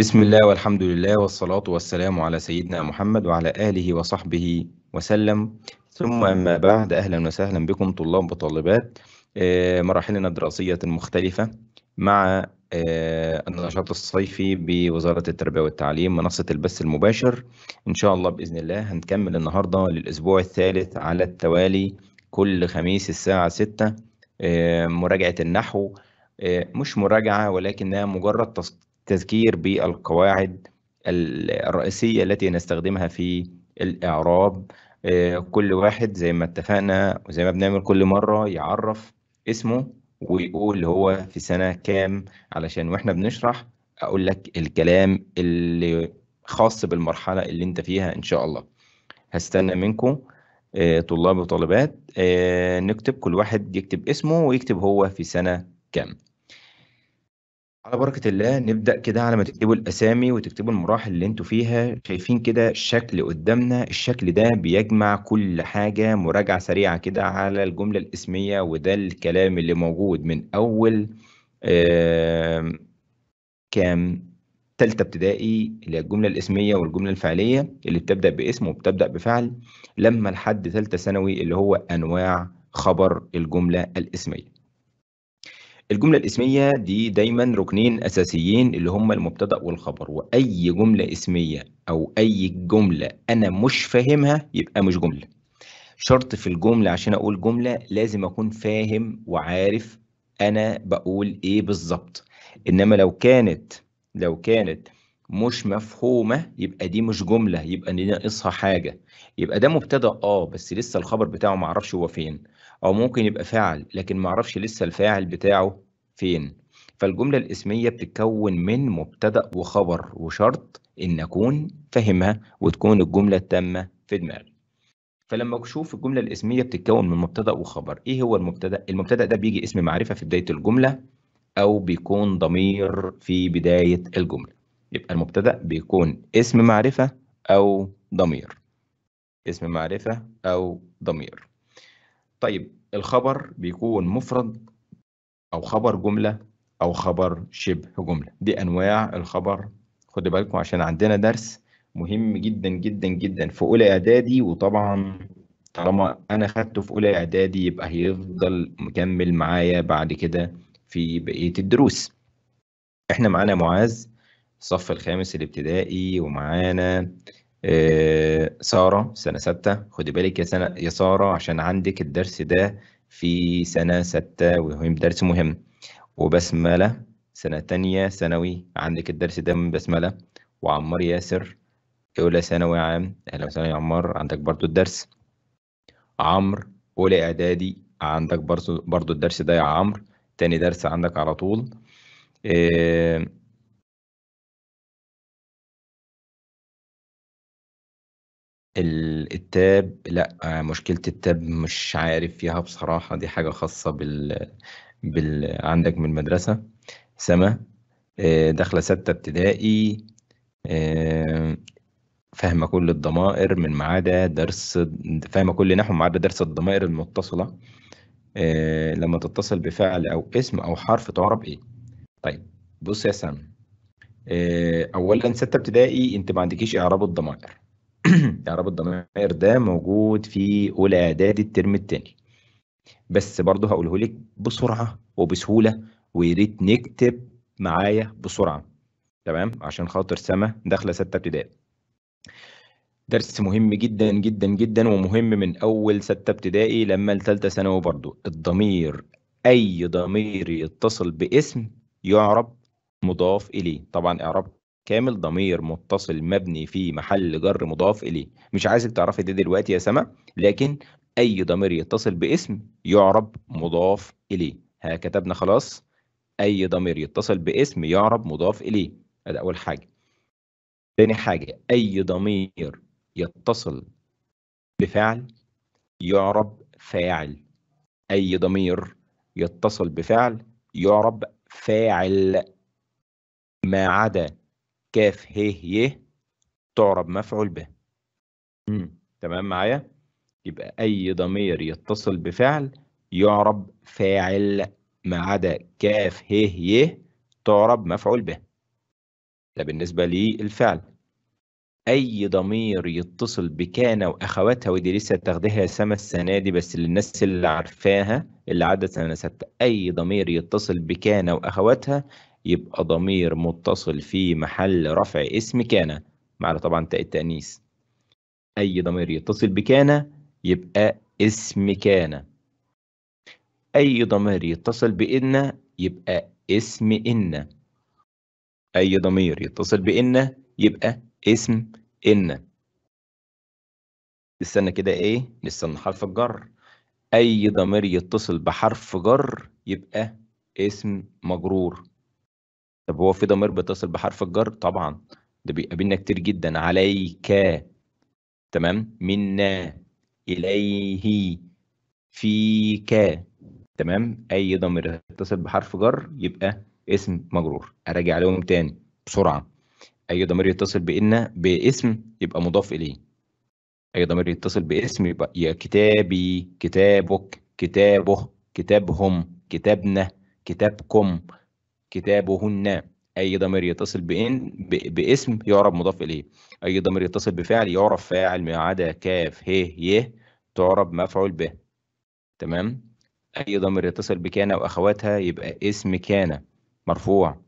بسم الله والحمد لله والصلاة والسلام على سيدنا محمد وعلى آله وصحبه وسلم ثم أما بعد أهلا وسهلا بكم طلاب وطالبات آه، مراحلنا الدراسية المختلفة مع آه، النشاط الصيفي بوزارة التربية والتعليم منصة البث المباشر إن شاء الله بإذن الله هنكمل النهاردة للأسبوع الثالث على التوالي كل خميس الساعة 6 آه، مراجعة النحو مش مراجعة ولكنها مجرد تذكير بالقواعد الرئيسية التي نستخدمها في الإعراب آه، كل واحد زي ما اتفقنا وزي ما بنعمل كل مرة يعرف اسمه ويقول هو في سنة كام علشان وإحنا بنشرح أقول لك الكلام اللي خاص بالمرحلة اللي أنت فيها إن شاء الله هستنى منكم آه، طلاب وطالبات آه، نكتب كل واحد يكتب اسمه ويكتب هو في سنة كام على بركة الله نبدأ كده على ما تكتبوا الأسامي وتكتبوا المراحل اللي أنتوا فيها شايفين كده الشكل قدامنا الشكل ده بيجمع كل حاجة مراجعة سريعة كده على الجملة الاسمية وده الكلام اللي موجود من أول كام تالتة ابتدائي اللي هي الجملة الاسمية والجملة الفعلية اللي بتبدأ باسم وبتبدأ بفعل لما لحد تالتة ثانوي اللي هو أنواع خبر الجملة الاسمية الجملة الاسمية دي دايما ركنين أساسيين اللي هما المبتدأ والخبر وأي جملة اسمية أو أي جملة أنا مش فاهمها يبقى مش جملة شرط في الجملة عشان أقول جملة لازم أكون فاهم وعارف أنا بقول إيه بالظبط إنما لو كانت لو كانت مش مفهومة يبقى دي مش جملة يبقى دي ناقصها حاجة يبقى ده مبتدأ آه بس لسه الخبر بتاعه معرفش هو فين أو ممكن يبقى فاعل لكن معرفش لسه الفاعل بتاعه فين فالجملة الاسمية بتتكون من مبتدأ وخبر وشرط إن أكون فاهمها وتكون الجملة التامة في دماغي فلما بشوف الجملة الاسمية بتتكون من مبتدأ وخبر إيه هو المبتدأ؟ المبتدأ ده بيجي اسم معرفة في بداية الجملة أو بيكون ضمير في بداية الجملة يبقى المبتدأ بيكون اسم معرفة أو ضمير اسم معرفة أو ضمير طيب الخبر بيكون مفرد او خبر جمله او خبر شبه جمله دي انواع الخبر خدوا بالكم عشان عندنا درس مهم جدا جدا جدا في اولى اعدادي وطبعا طالما انا خدته في اولى اعدادي يبقى هيفضل مكمل معايا بعد كده في بقيه الدروس احنا معانا معاذ الصف الخامس الابتدائي ومعانا آه، ساره سنه سته خدي بالك يا سنه يا ساره عشان عندك الدرس ده في سنه سته وهو درس مهم وبسمله سنه تانية ثانوي عندك الدرس ده من بسمله وعمار ياسر اولى ثانوي عام اهلا وسهلا يا عمار عندك برضو الدرس عمرو اولى اعدادي عندك برضو برضو الدرس ده يا عمرو تاني درس عندك على طول إيه التاب لأ، مشكلة التاب مش عارف فيها بصراحة، دي حاجة خاصة بال بال عندك من المدرسة، سما آه، داخلة سَتّة ابتدائي آه، فاهمة كل الضمائر من ما عدا درس فاهمة كل نحو ما عدا درس الضمائر المتصلة آه، لمّا تتصل بفعل أو اسم أو حرف تعرب ايه طيب بص يا سما، أولًا سَتّة ابتدائي أنتِ ما عندكيش إعراب الضمائر. اعراب الضمائر ده موجود في اولى اعدادي الترم الثاني بس برضه هقوله لك بسرعه وبسهوله ويا ريت نكتب معايا بسرعه تمام عشان خاطر سما داخله سته ابتدائي درس مهم جدا جدا جدا ومهم من اول سته ابتدائي لما لثالثه ثانوي برضه الضمير اي ضمير يتصل باسم يعرب مضاف اليه طبعا اعراب كامل ضمير متصل مبني في محل جر مضاف إليه مش عايزك تعرفي ده دلوقتي يا سما لكن أي ضمير يتصل باسم يعرب مضاف إليه ها كتبنا خلاص أي ضمير يتصل باسم يعرب مضاف إليه ده أول حاجة تاني حاجة أي ضمير يتصل بفعل يعرب فاعل أي ضمير يتصل بفعل يعرب فاعل ما عدا كاف ه ي تعرب مفعول به تمام معايا يبقى أي ضمير يتصل بفعل يعرب فاعل ما عدا كاف ه ي تعرب مفعول به ده بالنسبة للفعل أي ضمير يتصل بكان وأخواتها ودي لسه تاخدها سما السنة دي بس للناس اللي عارفاها اللي عدت سنة ستة أي ضمير يتصل بكان وأخواتها يبقى ضمير متصل في محل رفع اسم كان مع طبعا تاء التأنيث أي ضمير يتصل بكان يبقى اسم كان أي ضمير يتصل بإن يبقى اسم إن أي ضمير يتصل بإن يبقى اسم إن استنى كده إيه نستنى حرف الجر أي ضمير يتصل بحرف جر يبقى اسم مجرور طب هو في ضمير بيتصل بحرف الجر طبعا ده بيقابلنا كتير جدا عليك تمام منا إليه فيك تمام أي ضمير يتصل بحرف جر يبقى اسم مجرور أراجع عليهم تاني بسرعة أي ضمير يتصل بإن باسم يبقى مضاف إليه أي ضمير يتصل باسم يبقى يا كتابي كتابك كتابه كتابهم كتابنا كتابكم كتابهن اي ضمير يتصل بان باسم يعرف مضاف اليه اي ضمير يتصل بفعل يعرف فاعل ما عدا كاف ه ي تعرب مفعول به تمام اي ضمير يتصل بكان واخواتها يبقى اسم كان مرفوع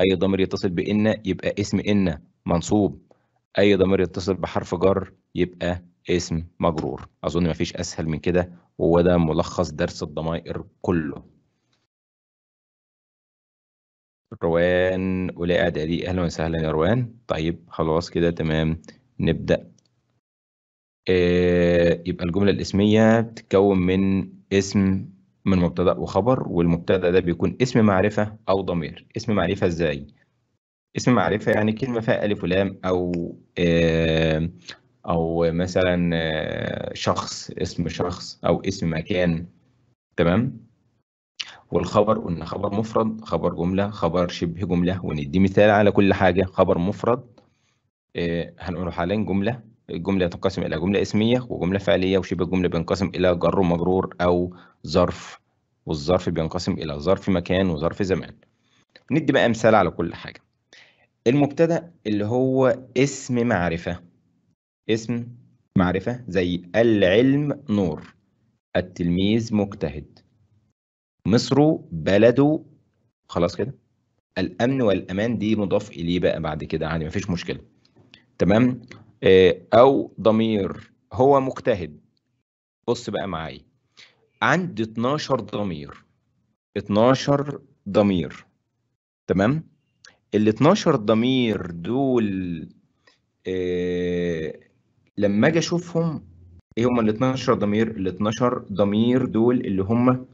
اي ضمير يتصل بان يبقى اسم ان منصوب اي ضمير يتصل بحرف جر يبقى اسم مجرور اظن مفيش اسهل من كده وده ده ملخص درس الضمائر كله روان ولاء اعدادي اهلا وسهلا يا روان طيب خلاص كده تمام نبدا آه يبقى الجمله الاسميه بتتكون من اسم من مبتدا وخبر والمبتدا ده بيكون اسم معرفه او ضمير اسم معرفه ازاي اسم معرفه يعني كلمه فيها الف ولام او آه او مثلا آه، شخص اسم شخص او اسم مكان تمام والخبر قلنا خبر مفرد خبر جملة خبر شبه جملة وندي مثال على كل حاجة خبر مفرد آه هنقوله حاليا جملة الجملة تنقسم إلى جملة اسمية وجملة فعلية وشبه الجملة بينقسم إلى جر ومجرور أو ظرف والظرف بينقسم إلى ظرف مكان وظرف زمان ندي بقى مثال على كل حاجة المبتدأ اللي هو اسم معرفة اسم معرفة زي العلم نور التلميذ مجتهد مصر بلده خلاص كده الامن والامان دي مضاف اليه بقى بعد كده عادي مفيش مشكله تمام آه، او ضمير هو مجتهد بص بقى معايا عند 12 ضمير 12 ضمير تمام ال 12 ضمير دول إيه لما اجي اشوفهم ايه هم ال 12 ضمير ال 12 ضمير دول اللي هم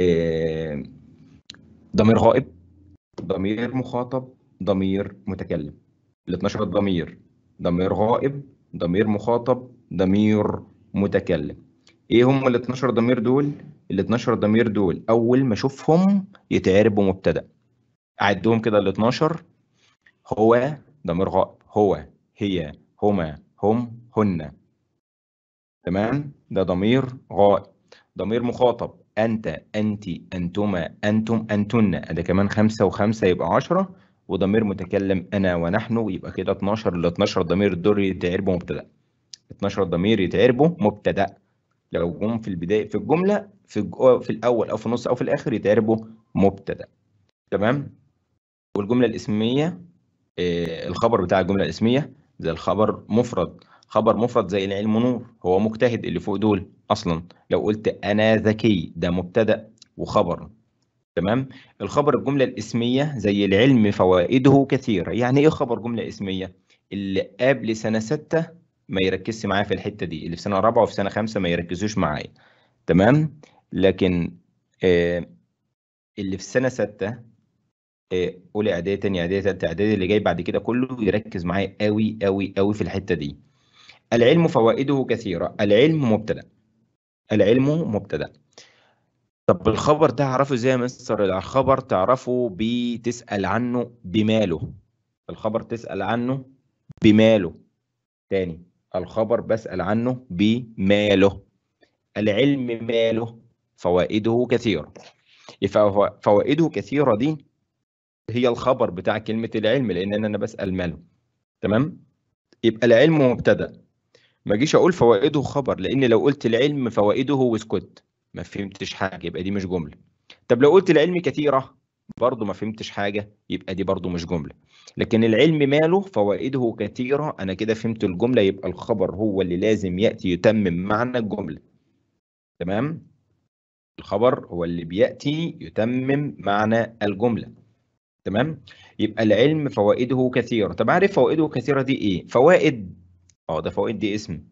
آه، ضمير غائب ضمير مخاطب ضمير متكلم ال 12 ضمير ضمير غائب ضمير مخاطب ضمير متكلم ايه هم ال 12 ضمير دول ال 12 ضمير دول اول ما اشوفهم يتعرب بمبتدا اعدهم كده ال 12 هو ضمير غائب هو هي هما هم هن تمام ده ضمير غائب ضمير مخاطب أنت أنت أنتما أنتم أنتن ده كمان خمسة وخمسة يبقى عشرة وضمير متكلم أنا ونحن يبقى كده 12 ل 12 ضمير الدور يتعربوا مبتدأ 12 ضمير يتعربوا مبتدأ لو جم في البداية في الجملة في في الأول أو في النص أو في الآخر يتعربوا مبتدأ تمام والجملة الاسمية آه، الخبر بتاع الجملة الاسمية زي الخبر مفرد خبر مفرد زي العلم نور هو مجتهد اللي فوق دول اصلا لو قلت انا ذكي ده مبتدا وخبر تمام الخبر الجمله الاسميه زي العلم فوائده كثيره يعني ايه خبر جمله اسميه اللي قبل سنه سته ما يركزش معايا في الحته دي اللي في سنه رابعه وفي سنه خمسه ما يركزوش معايا تمام لكن آه، اللي في سنه سته قولي آه، اعدادي تاني اعدادي تالتة اعدادي اللي جاي بعد كده كله يركز معايا قوي قوي قوي في الحته دي العلم فوائده كثيرة العلم مبتدأ العلم مبتدأ طب الخبر تعرفه ازاي يا مستر الخبر تعرفه بتسأل عنه بماله الخبر تسأل عنه بماله تاني الخبر بسأل عنه بماله العلم ماله فوائده كثيرة فوائده كثيرة دي هي الخبر بتاع كلمة العلم لأن أنا بسأل ماله تمام يبقى العلم مبتدأ ما اجيش اقول فوائده خبر لان لو قلت العلم فوائده وسكت ما فهمتش حاجه يبقى دي مش جمله طب لو قلت العلم كثيره برضه ما فهمتش حاجه يبقى دي برضه مش جمله لكن العلم ماله فوائده كثيره انا كده فهمت الجمله يبقى الخبر هو اللي لازم ياتي يتمم معنى الجمله تمام الخبر هو اللي بياتي يتمم معنى الجمله تمام يبقى العلم فوائده كثيره طب عارف فوائده كثيره دي ايه فوائد اه ده فوائد دي اسم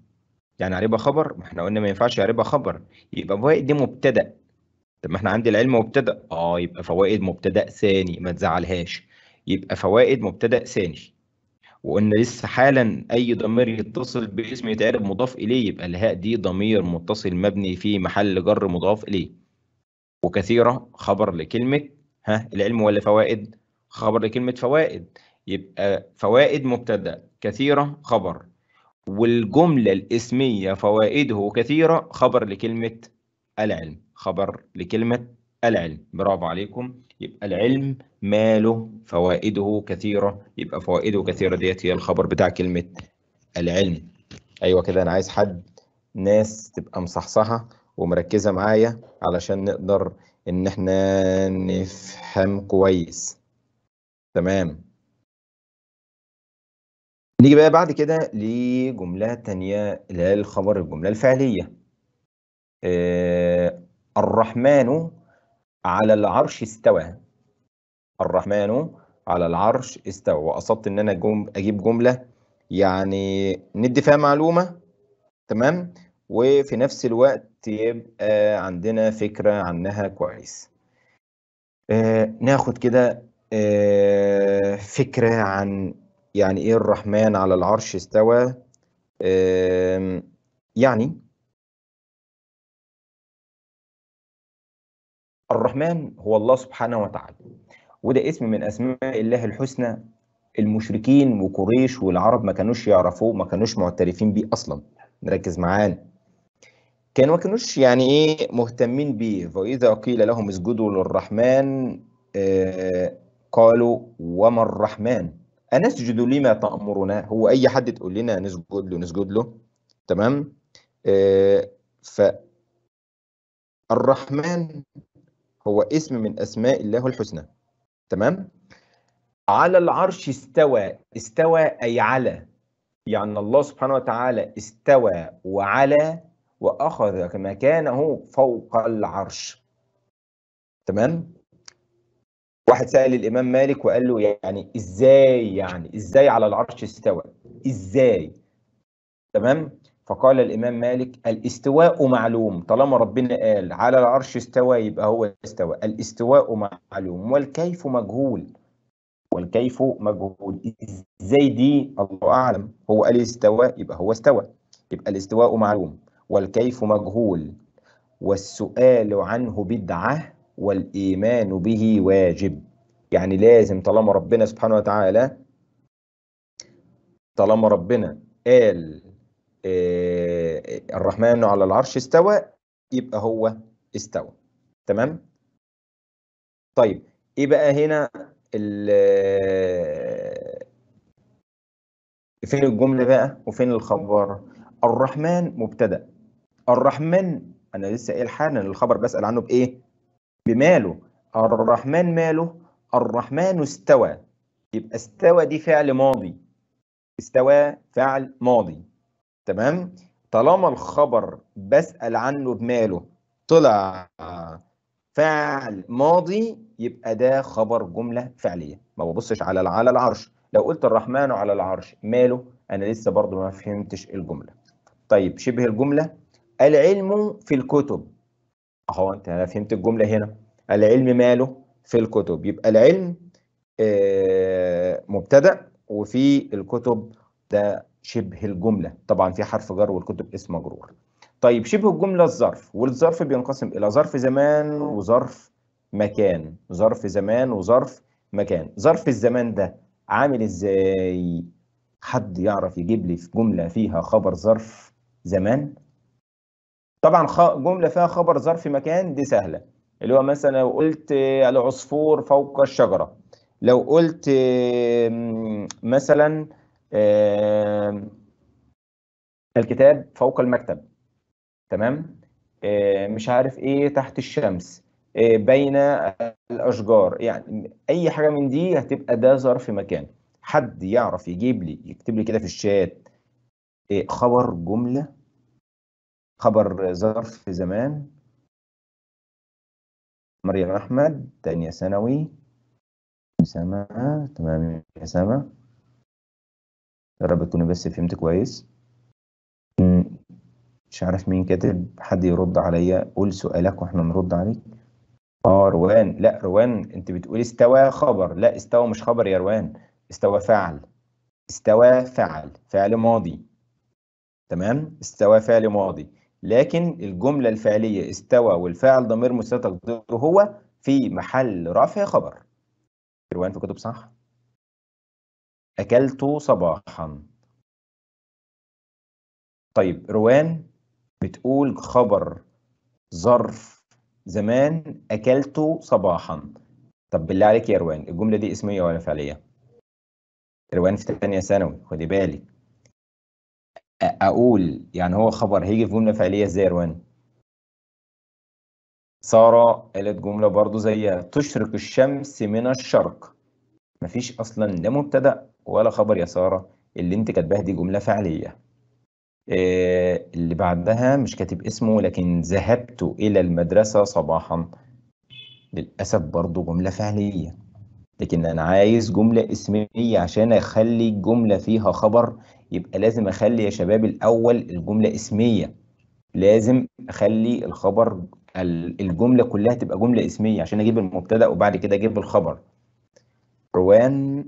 يعني عربه خبر ما احنا قلنا ما ينفعش عربه خبر يبقى فوائد دي مبتدا طب ما احنا عندي العلم مبتدا اه يبقى فوائد مبتدا ثاني ما تزعلهاش يبقى فوائد مبتدا ثاني وقلنا لسه حالا اي ضمير يتصل باسم يتعرب مضاف اليه يبقى الهاء دي ضمير متصل مبني في محل جر مضاف اليه وكثيره خبر لكلمه ها العلم ولا فوائد خبر لكلمه فوائد يبقى فوائد مبتدا كثيره خبر والجملة الاسمية فوائده كثيرة خبر لكلمة العلم خبر لكلمة العلم برافو عليكم يبقى العلم ماله فوائده كثيرة يبقى فوائده كثيرة ديت هي الخبر بتاع كلمة العلم أيوة كده أنا عايز حد ناس تبقى مصحصحة ومركزة معايا علشان نقدر إن إحنا نفهم كويس تمام نيجي بقى بعد كده لجملة تانية للخبر الجملة الفعلية آه الرحمن على العرش استوى الرحمن على العرش استوى وقصدت ان انا جم... اجيب جملة يعني ندي فيها معلومة تمام وفي نفس الوقت يبقى عندنا فكرة عنها كويس آه ناخد كده آه فكرة عن يعني إيه الرحمن على العرش استوى يعني الرحمن هو الله سبحانه وتعالى وده اسم من أسماء الله الحسنى المشركين وقريش والعرب ما كانوش يعرفوه ما كانوش معترفين بيه أصلا نركز معانا كانوا ما كانوش يعني ايه مهتمين بيه فاذا قيل لهم اسجدوا للرحمن آه، قالوا وما الرحمن أنسجد لما تأمرنا هو أي حد تقول لنا نسجد له نسجد له تمام آه ف الرحمن هو اسم من أسماء الله الحسنى تمام على العرش استوى استوى أي على يعني الله سبحانه وتعالى استوى وعلى وأخذ مكانه فوق العرش تمام واحد سأل الإمام مالك وقال له يعني إزاي يعني إزاي على العرش استوى إزاي تمام فقال الإمام مالك الاستواء معلوم طالما ربنا قال على العرش استوى يبقى هو استوى الاستواء معلوم والكيف مجهول والكيف مجهول إزاي دي الله أعلم هو قال استوى يبقى هو استوى يبقى الاستواء معلوم والكيف مجهول والسؤال عنه بدعة والإيمان به واجب يعني لازم طالما ربنا سبحانه وتعالى طالما ربنا قال آه الرحمن على العرش استوى يبقى هو استوى تمام طيب ايه بقى هنا فين الجمله بقى وفين الخبر الرحمن مبتدا الرحمن انا لسه قايل حالا الخبر بسال عنه بايه بماله الرحمن ماله الرحمن استوى يبقى استوى دي فعل ماضي استوى فعل ماضي تمام طالما الخبر بسأل عنه بماله طلع فعل ماضي يبقى ده خبر جملة فعلية ما ببصش على على العرش لو قلت الرحمن على العرش ماله أنا لسه برضو ما فهمتش الجملة طيب شبه الجملة العلم في الكتب اهو انت انا فهمت الجمله هنا العلم ماله في الكتب يبقى العلم آه، مبتدا وفي الكتب ده شبه الجمله طبعا في حرف جر والكتب اسم مجرور طيب شبه الجمله الظرف والظرف بينقسم الى ظرف زمان وظرف مكان ظرف زمان وظرف مكان ظرف الزمان ده عامل ازاي حد يعرف يجيب لي في جمله فيها خبر ظرف زمان طبعا جمله فيها خبر ظرف مكان دي سهله اللي هو مثلا لو قلت آه، العصفور فوق الشجره لو قلت آه، مثلا آه، الكتاب فوق المكتب تمام مش عارف ايه تحت الشمس بين الاشجار يعني اي حاجه من دي هتبقى ده ظرف مكان حد يعرف يجيب لي يكتب لي كده في الشات خبر جمله خبر ظرف زمان مريم أحمد تانية ثانوي سما تمام يا سما يا رب تكوني بس فهمت كويس مش عارف مين كاتب حد يرد عليا قول سؤالك واحنا نرد عليك اه روان لا روان انت بتقولي استوى خبر لا استوى مش خبر يا روان استوى فعل استوى فعل فعل ماضي تمام استوى فعل ماضي لكن الجملة الفعلية استوى والفاعل ضمير مستتر تقديره هو في محل رفع خبر رواية في كتب صح أكلت صباحا طيب روان بتقول خبر ظرف زمان أكلت صباحا طب بالله عليك يا روان الجملة دي اسمية ولا فعلية؟ روان في تانية ثانوي خدي بالك اقول يعني هو خبر هيجي في جمله فعليه ازاي يا روان ساره قالت جمله برضو زيها تشرق الشمس من الشرق مفيش اصلا لا مبتدا ولا خبر يا ساره اللي انت كاتباه دي جمله فعليه آه، اللي بعدها مش كاتب اسمه لكن ذهبت الى المدرسه صباحا للاسف برضو جمله فعليه لكن انا عايز جمله اسميه عشان اخلي الجمله فيها خبر يبقى لازم اخلي يا شباب الاول الجمله اسميه لازم اخلي الخبر الجمله كلها تبقى جمله اسميه عشان اجيب المبتدا وبعد كده اجيب الخبر روان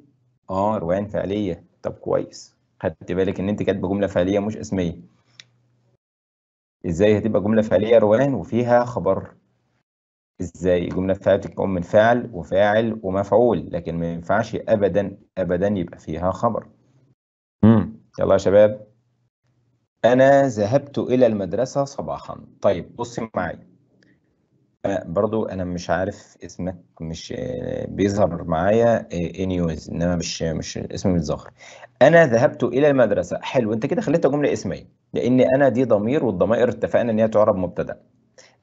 اه روان فعليه طب كويس خدت بالك ان انت كاتبه جمله فعليه مش اسميه ازاي هتبقى جمله فعليه روان وفيها خبر ازاي جمله فعليه تكون من فعل وفاعل ومفعول لكن ما ينفعش ابدا ابدا يبقى فيها خبر امم يلا يا شباب أنا ذهبت إلى المدرسة صباحا طيب بصي معايا برضو أنا مش عارف اسمك مش آه، بيظهر معايا انيوز آه، إنما مش مش اسم متظاهر أنا ذهبت إلى المدرسة حلو أنت كده خليتها جملة اسمية لأن أنا دي ضمير والضمائر اتفقنا إن هي تعرب مبتدأ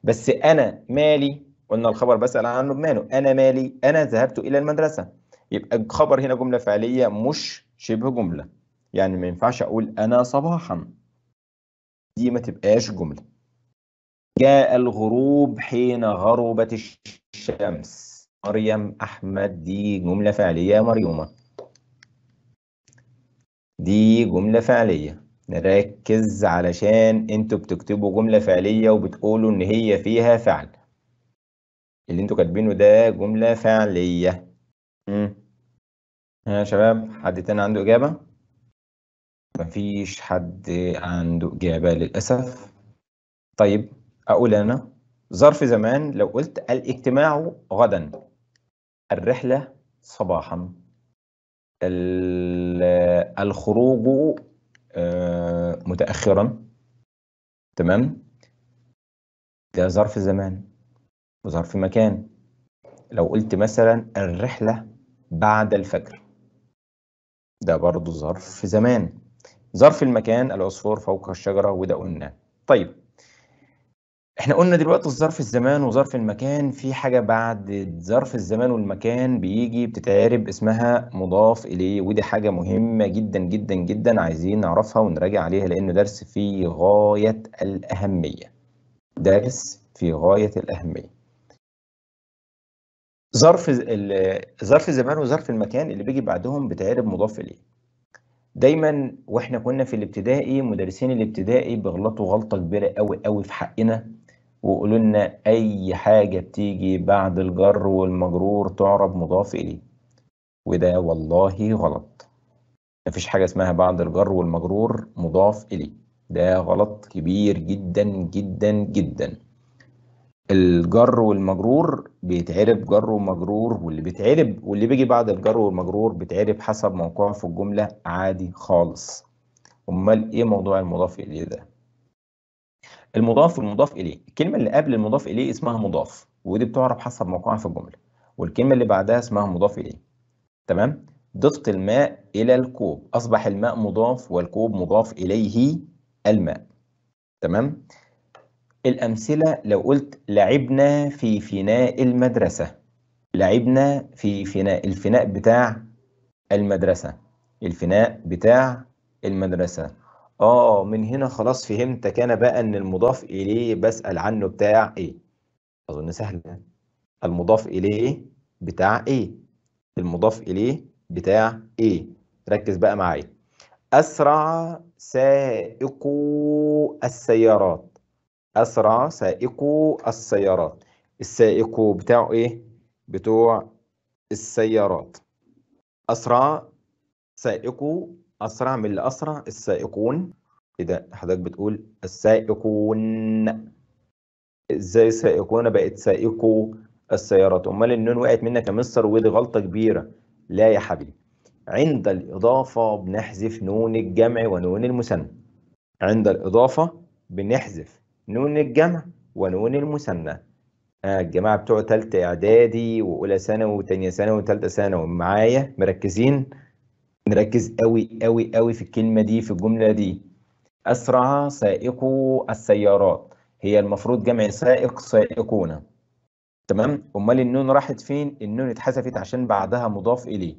بس أنا مالي قلنا الخبر بسأل عنه بماله أنا مالي أنا ذهبت إلى المدرسة يبقى الخبر هنا جملة فعلية مش شبه جملة يعني ما ينفعش اقول انا صباحا دي ما تبقاش جمله جاء الغروب حين غربت الشمس مريم احمد دي جمله فعليه مريومه دي جمله فعليه نركز علشان انتوا بتكتبوا جمله فعليه وبتقولوا ان هي فيها فعل اللي انتوا كاتبينه ده جمله فعليه امم يا شباب حد تاني عنده اجابه مفيش حد عنده إجابة للأسف طيب أقول أنا ظرف زمان لو قلت الاجتماع غدا الرحلة صباحا الخروج آه، متأخرا تمام ده ظرف زمان وظرف مكان لو قلت مثلا الرحلة بعد الفجر ده برضو ظرف زمان ظرف المكان العصفور فوق الشجرة وده قلناه طيب احنا قلنا دلوقتي الظرف الزمان وظرف المكان في حاجة بعد ظرف الزمان والمكان بيجي بتتعرب اسمها مضاف إليه ودي حاجة مهمة جدا جدا جدا عايزين نعرفها ونراجع عليها لأنه درس في غاية الأهمية درس في غاية الأهمية ظرف ظرف الزمان وظرف المكان اللي بيجي بعدهم بتعرب مضاف إليه دايما واحنا كنا في الابتدائي مدرسين الابتدائي بيغلطوا غلطه كبيره قوي قوي في حقنا ويقولوا لنا اي حاجه بتيجي بعد الجر والمجرور تعرب مضاف اليه وده والله غلط مفيش حاجه اسمها بعد الجر والمجرور مضاف اليه ده غلط كبير جدا جدا جدا الجر والمجرور بيتعرب جر ومجرور واللي بيتعرب واللي بيجي بعد الجر والمجرور بيتعرب حسب موقعه في الجملة عادي خالص امال ايه موضوع المضاف اليه ده المضاف والمضاف اليه الكلمة اللي قبل المضاف اليه اسمها مضاف ودي بتعرب حسب موقعها في الجملة والكلمة اللي بعدها اسمها مضاف اليه تمام ضفت الماء الى الكوب اصبح الماء مضاف والكوب مضاف اليه الماء تمام الأمثلة لو قلت لعبنا في فناء المدرسة لعبنا في فناء الفناء بتاع المدرسة الفناء بتاع المدرسة آه من هنا خلاص فهمتك أنا بقى إن المضاف إليه بسأل عنه بتاع إيه أظن سهلة المضاف إليه بتاع إيه المضاف إليه بتاع إيه ركز بقى معايا أسرع سائق السيارات أسرع سائقو السيارات السائقو بتاعه إيه؟ بتوع السيارات أسرع سائقو أسرع من اللي أسرع السائقون إيه ده حضرتك بتقول السائقون إزاي سائقون بقت سائقو السيارات أمال النون وقعت منك يا مستر ودي غلطة كبيرة لا يا حبيبي عند الإضافة بنحذف نون الجمع ونون المثنى عند الإضافة بنحذف نون الجمع ونون المثنى آه، الجماعة بتوع تالتة إعدادي وأولى ثانوي وتانية ثانوي وتالتة ثانوي معايا مركزين نركز أوي أوي أوي في الكلمة دي في الجملة دي أسرع سائقو السيارات هي المفروض جمع سائق سائقونا تمام أمال النون راحت فين النون اتحذفت عشان بعدها مضاف إليه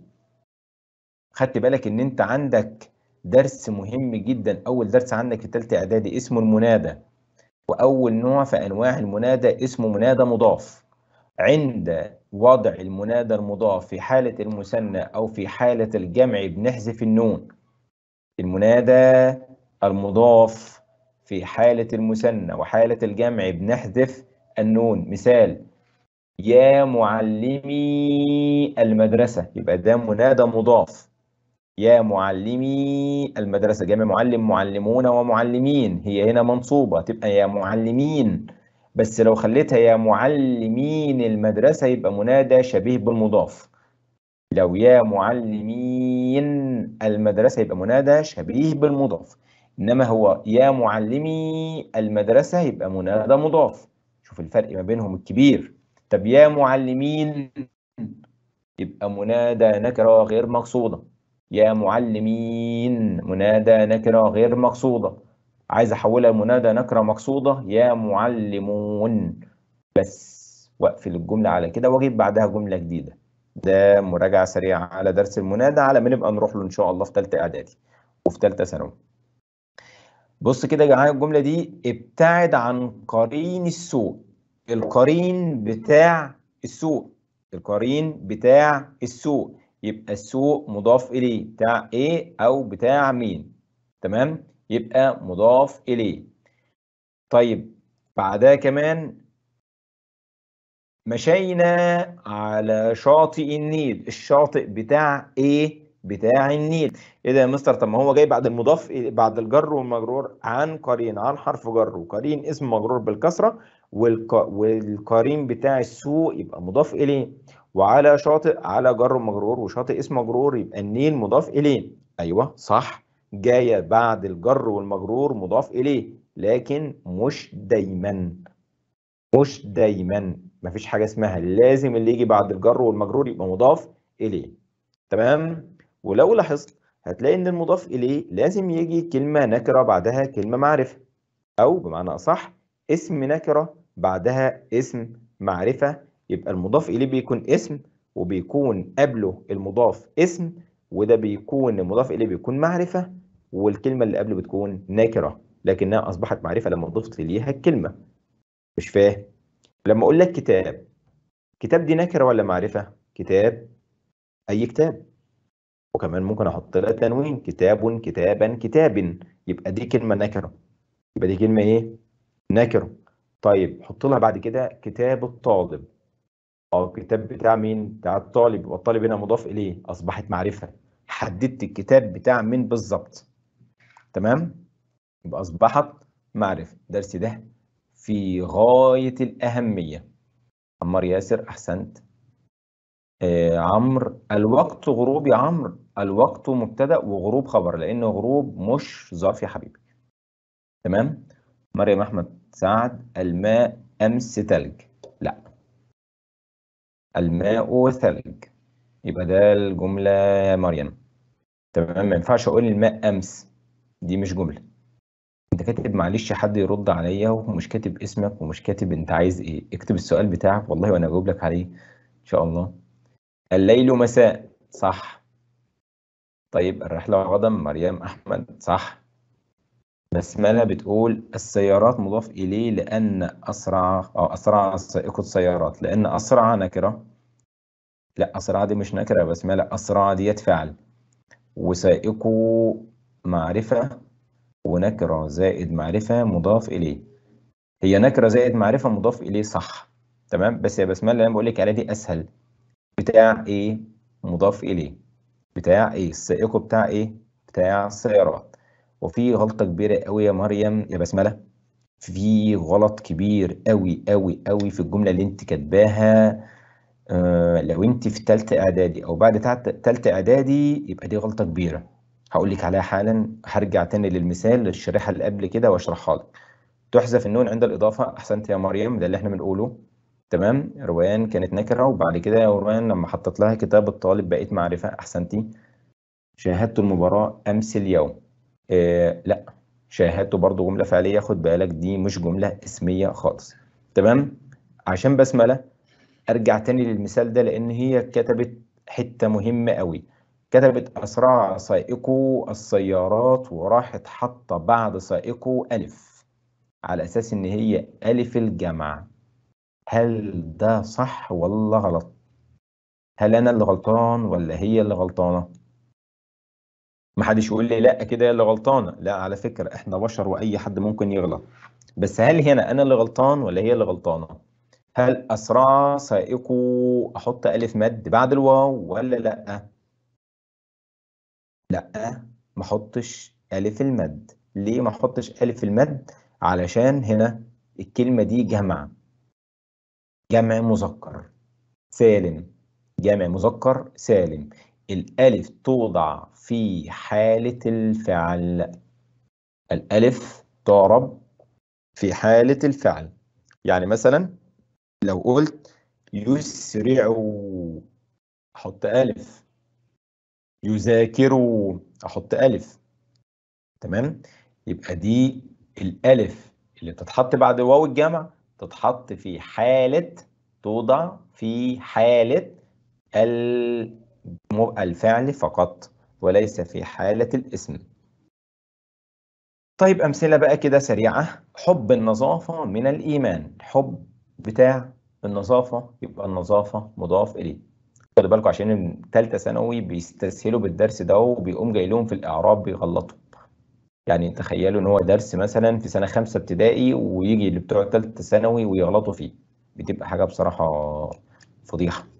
خدت بالك إن أنت عندك درس مهم جدا أول درس عندك في تالتة إعدادي اسمه المنادى وأول نوع في أنواع المنادى اسمه منادى مضاف عند وضع المنادى المضاف في حالة المثنى أو في حالة الجمع بنحذف النون المنادى المضاف في حالة المثنى وحالة الجمع بنحذف النون مثال يا معلمي المدرسة يبقى ده منادى مضاف يا معلمي المدرسة جمع معلم معلمون ومعلمين هي هنا منصوبة تبقى يا معلمين بس لو خليتها يا معلمين المدرسة يبقى منادى شبيه بالمضاف لو يا معلمين المدرسة يبقى منادى شبيه بالمضاف إنما هو يا معلمي المدرسة يبقى منادى مضاف شوف الفرق ما بينهم الكبير طب يا معلمين يبقى منادى نكرة غير مقصودة يا معلمين منادى نكرة غير مقصودة عايز أحولها لمنادى نكرة مقصودة يا معلمون بس وأقفل الجملة على كده وأجيب بعدها جملة جديدة ده مراجعة سريعة على درس المنادى على ما نبقى نروح له إن شاء الله في ثالثة إعدادي وفي ثالثة ثانوي بص كده يا جماعة الجملة دي ابتعد عن قرين السوء القرين بتاع السوء القرين بتاع السوق يبقى السوق مضاف إليه بتاع إيه أو بتاع مين تمام يبقى مضاف إليه طيب بعدها كمان مشينا على شاطئ النيل الشاطئ بتاع ايه بتاع النيل ايه ده يا مستر طب ما هو جاي بعد المضاف بعد الجر والمجرور عن قرين عن حرف جر وقرين اسم مجرور بالكسره والقرين بتاع السوق يبقى مضاف اليه وعلى شاطئ على جر مجرور وشاطئ اسم مجرور يبقى النيل مضاف إليه أيوه صح جاية بعد الجر والمجرور مضاف إليه لكن مش دايما مش دايما مفيش حاجة اسمها لازم اللي يجي بعد الجر والمجرور يبقى مضاف إليه تمام ولو لاحظت هتلاقي إن المضاف إليه لازم يجي كلمة نكرة بعدها كلمة معرفة أو بمعنى أصح اسم نكرة بعدها اسم معرفة يبقى المضاف إليه بيكون اسم وبيكون قبله المضاف اسم وده بيكون المضاف إليه بيكون معرفة والكلمة اللي قبله بتكون نكرة لكنها أصبحت معرفة لما ضفت إليها الكلمة مش فاهم لما أقول لك كتاب كتاب دي نكرة ولا معرفة كتاب أي كتاب وكمان ممكن أحط لها تنوين كتاب كتابا كتاب يبقى دي كلمة نكرة يبقى دي كلمة إيه نكرة طيب حط لها بعد كده كتاب الطالب اه الكتاب بتاع مين بتاع الطالب والطالب هنا مضاف اليه اصبحت معرفه حددت الكتاب بتاع مين بالظبط تمام يبقى اصبحت معرفه الدرس ده في غايه الاهميه عمار ياسر احسنت آه عمرو الوقت غروب يا عمرو الوقت مبتدا وغروب خبر لان غروب مش ظرف يا حبيبي تمام مريم احمد سعد الماء امس تلج الماء ثلج يبقى ده الجملة يا مريم تمام ما ينفعش أقول الماء أمس دي مش جملة أنت كاتب معلش حد يرد عليا ومش كاتب اسمك ومش كاتب أنت عايز إيه اكتب السؤال بتاعك والله وأنا أجاوب لك عليه إن شاء الله الليل مساء صح طيب الرحلة غدا مريم أحمد صح بسملة بتقول السيارات مضاف إليه لأن أسرع أو أسرع سائق السيارات لأن أسرع نكرة لا أسرع دي مش نكرة بسملة أسرع ديت فعل وسائقه معرفة ونكرة زائد معرفة مضاف إليه هي نكرة زائد معرفة مضاف إليه صح تمام بس يا بسملة أنا بقول لك على دي أسهل بتاع إيه مضاف إليه بتاع إيه السائق بتاع إيه بتاع السيارات وفي غلطه كبيره قوي يا مريم يا بسمله في غلط كبير قوي قوي قوي في الجمله اللي انت كاتباها آه، لو انت في تلت اعدادي او بعد تلت اعدادي يبقى دي غلطه كبيره هقول لك عليها حالا هرجع تاني للمثال الشريحه اللي قبل كده واشرحها لك تحذف النون عند الاضافه احسنت يا مريم ده اللي احنا بنقوله تمام روان كانت نكره وبعد كده يا روان لما حطت لها كتاب الطالب بقيت معرفه احسنتي شاهدت المباراه امس اليوم آه، لا شاهدته برضو جمله فعليه خد بالك دي مش جمله اسميه خالص تمام عشان بسمله ارجع تاني للمثال ده لان هي كتبت حته مهمه قوي كتبت اسرع سائقه السيارات وراحت حاطه بعد سائقه الف على اساس ان هي الف الجمع هل ده صح ولا غلط هل انا اللي غلطان ولا هي اللي غلطانه ما حدش يقول لي لا كده هي اللي غلطانه لا على فكره احنا بشر واي حد ممكن يغلط بس هل هنا انا اللي غلطان ولا هي اللي غلطانه هل اسرع سائقو احط الف مد بعد الواو ولا لا لا ما احطش الف المد ليه ما احطش الف المد علشان هنا الكلمه دي جمع جمع مذكر سالم جمع مذكر سالم الألف توضع في حالة الفعل الألف تعرب في حالة الفعل يعني مثلا لو قلت يسرع أحط ألف يذاكر أحط ألف تمام يبقى دي الألف اللي تتحط بعد واو الجمع تتحط في حالة توضع في حالة الفعل فقط وليس في حالة الاسم طيب أمثلة بقى كده سريعة حب النظافة من الإيمان حب بتاع النظافة يبقى النظافة مضاف إليه خدوا بالكم عشان ثالثة ثانوي بيستسهلوا بالدرس ده وبيقوم جاي لهم في الإعراب بيغلطوا يعني تخيلوا إن هو درس مثلا في سنة خمسة ابتدائي ويجي اللي بتوع ثالثة ثانوي ويغلطوا فيه بتبقى حاجة بصراحة فضيحة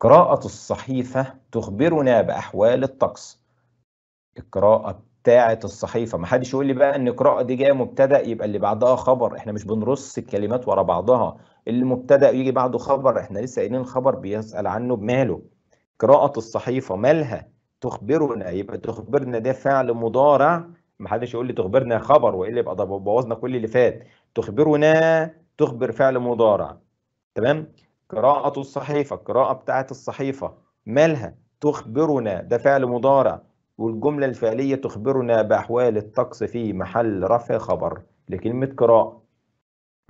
قراءة الصحيفة تخبرنا بأحوال الطقس القراءة بتاعة الصحيفة ما حدش يقول لي بقى ان القراءة دي جاية مبتدأ يبقى اللي بعدها خبر احنا مش بنرص الكلمات ورا بعضها اللي مبتدأ يجي بعده خبر احنا لسه قايلين الخبر بيسأل عنه بماله قراءة الصحيفة مالها تخبرنا يبقى تخبرنا ده فعل مضارع ما حدش يقول لي تخبرنا خبر والا يبقى بوظنا كل اللي فات تخبرنا تخبر فعل مضارع تمام قراءة الصحيفة القراءة بتاعة الصحيفة مالها تخبرنا ده فعل مضارع والجملة الفعلية تخبرنا بأحوال الطقس في محل رفع خبر لكلمة قراءة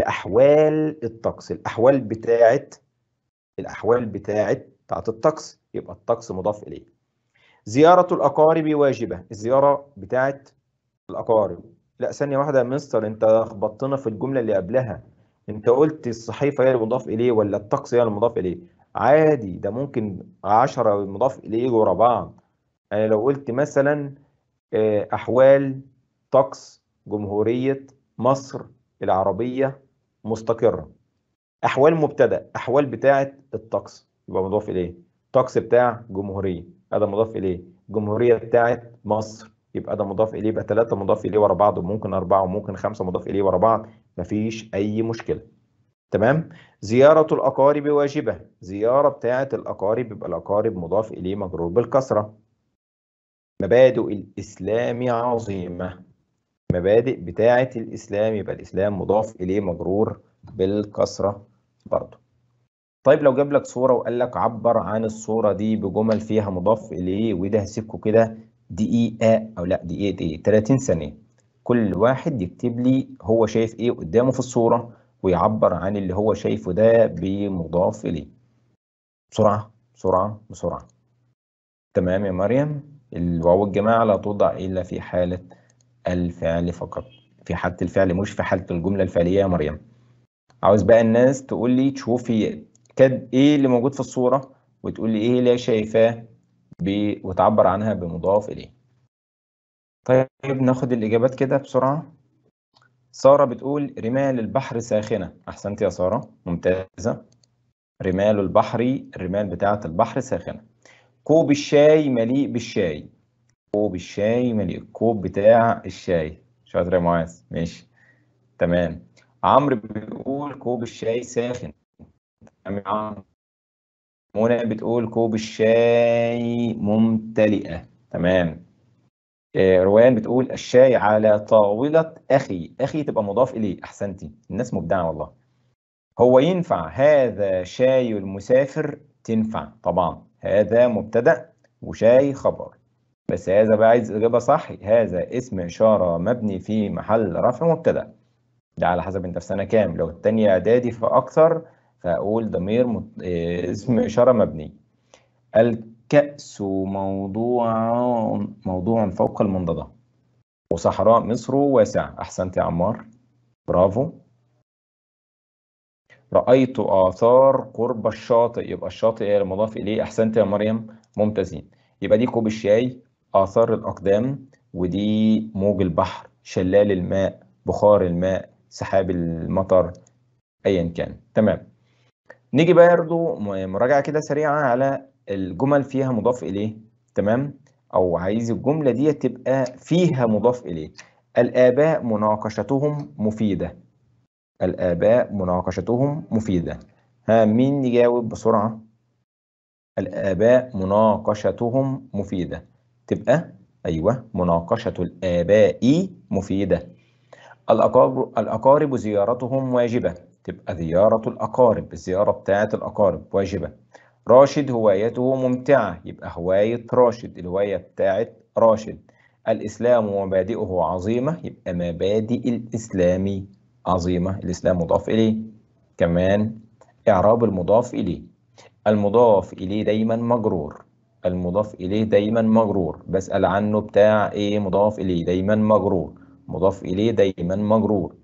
بأحوال الطقس الأحوال بتاعة الأحوال بتاعة بتاعة الطقس يبقى الطقس مضاف إليه زيارة الأقارب واجبة الزيارة بتاعة الأقارب لا ثانية واحدة يا مستر أنت خبطتنا في الجملة اللي قبلها انت قلت الصحيفه هي المضاف اليه ولا الطقس هي المضاف اليه عادي ده ممكن 10 مضاف اليه ورا بعض انا لو قلت مثلا آه، احوال طقس جمهوريه مصر العربيه مستقره احوال مبتدا احوال بتاعه الطقس يبقى مضاف اليه طقس بتاع جمهوريه هذا مضاف اليه جمهوريه بتاعه مصر يبقى ده مضاف اليه يبقى ثلاثه مضاف اليه ورا بعض وممكن اربعه وممكن خمسه مضاف اليه ورا بعض مفيش اي مشكله تمام زياره الاقارب واجبه زياره بتاعه الاقارب يبقى الاقارب مضاف اليه مجرور بالكسره مبادئ الاسلام عظيمه مبادئ بتاعه الاسلام يبقى الاسلام مضاف اليه مجرور بالكسره برضه طيب لو جاب لك صوره وقال لك عبر عن الصوره دي بجمل فيها مضاف اليه وده هسيبكم كده دقيقه او لا دقيقه دقيقة 30 ثانيه كل واحد يكتب لي هو شايف ايه قدامه في الصورة ويعبر عن اللي هو شايفه ده بمضاف اليه بسرعة بسرعة بسرعة تمام يا مريم الواو الجماعة لا توضع إلا في حالة الفعل فقط في حالة الفعل مش في حالة الجملة الفعلية يا مريم عاوز بقى الناس تقول لي تشوفي كد إيه اللي موجود في الصورة وتقول لي إيه اللي شايفاه وتعبر عنها بمضاف إليه طيب ناخد الإجابات كده بسرعة سارة بتقول رمال البحر ساخنة أحسنت يا سارة ممتازة رمال البحر الرمال بتاعة البحر ساخنة كوب الشاي مليء بالشاي كوب الشاي مليء الكوب بتاع الشاي شاطر يا معاذ ماشي تمام عمرو بيقول كوب الشاي ساخن تمام منى بتقول كوب الشاي ممتلئة تمام آه، روان بتقول الشاي على طاولة أخي أخي تبقى مضاف إليه أحسنتي الناس مبدعة والله هو ينفع هذا شاي المسافر تنفع طبعا هذا مبتدأ وشاي خبر بس هذا بقى عايز إجابة صح هذا اسم إشارة مبني في محل رفع مبتدأ ده على حسب أنت في سنة كام لو التانية إعدادي فأكثر فأقول ضمير مت... آه، اسم إشارة مبني كأس موضوع موضوع فوق المنضدة وصحراء مصر واسعة أحسنت يا عمار برافو رأيت آثار قرب الشاطئ يبقى الشاطئ المضاف إليه أحسنت يا مريم ممتازين يبقى دي كوب الشاي آثار الأقدام ودي موج البحر شلال الماء بخار الماء سحاب المطر أيا كان تمام نيجي بقى برضه مراجعة كده سريعة على الجمل فيها مضاف اليه تمام او عايز الجمله دي تبقى فيها مضاف اليه الاباء مناقشتهم مفيده الاباء مناقشتهم مفيده ها مين يجاوب بسرعه الاباء مناقشتهم مفيده تبقى ايوه مناقشه الاباء مفيده الأقارب, الأقارب زيارتهم واجبة تبقى زيارة الأقارب الزيارة بتاعة الأقارب واجبة راشد هوايته ممتعة يبقى هواية راشد الهواية بتاعت راشد الإسلام ومبادئه عظيمة يبقى مبادئ الإسلام عظيمة الإسلام مضاف إليه كمان إعراب المضاف إليه المضاف إليه دايما مجرور المضاف إليه دايما مجرور بسأل عنه بتاع إيه مضاف إليه دايما مجرور مضاف إليه دايما مجرور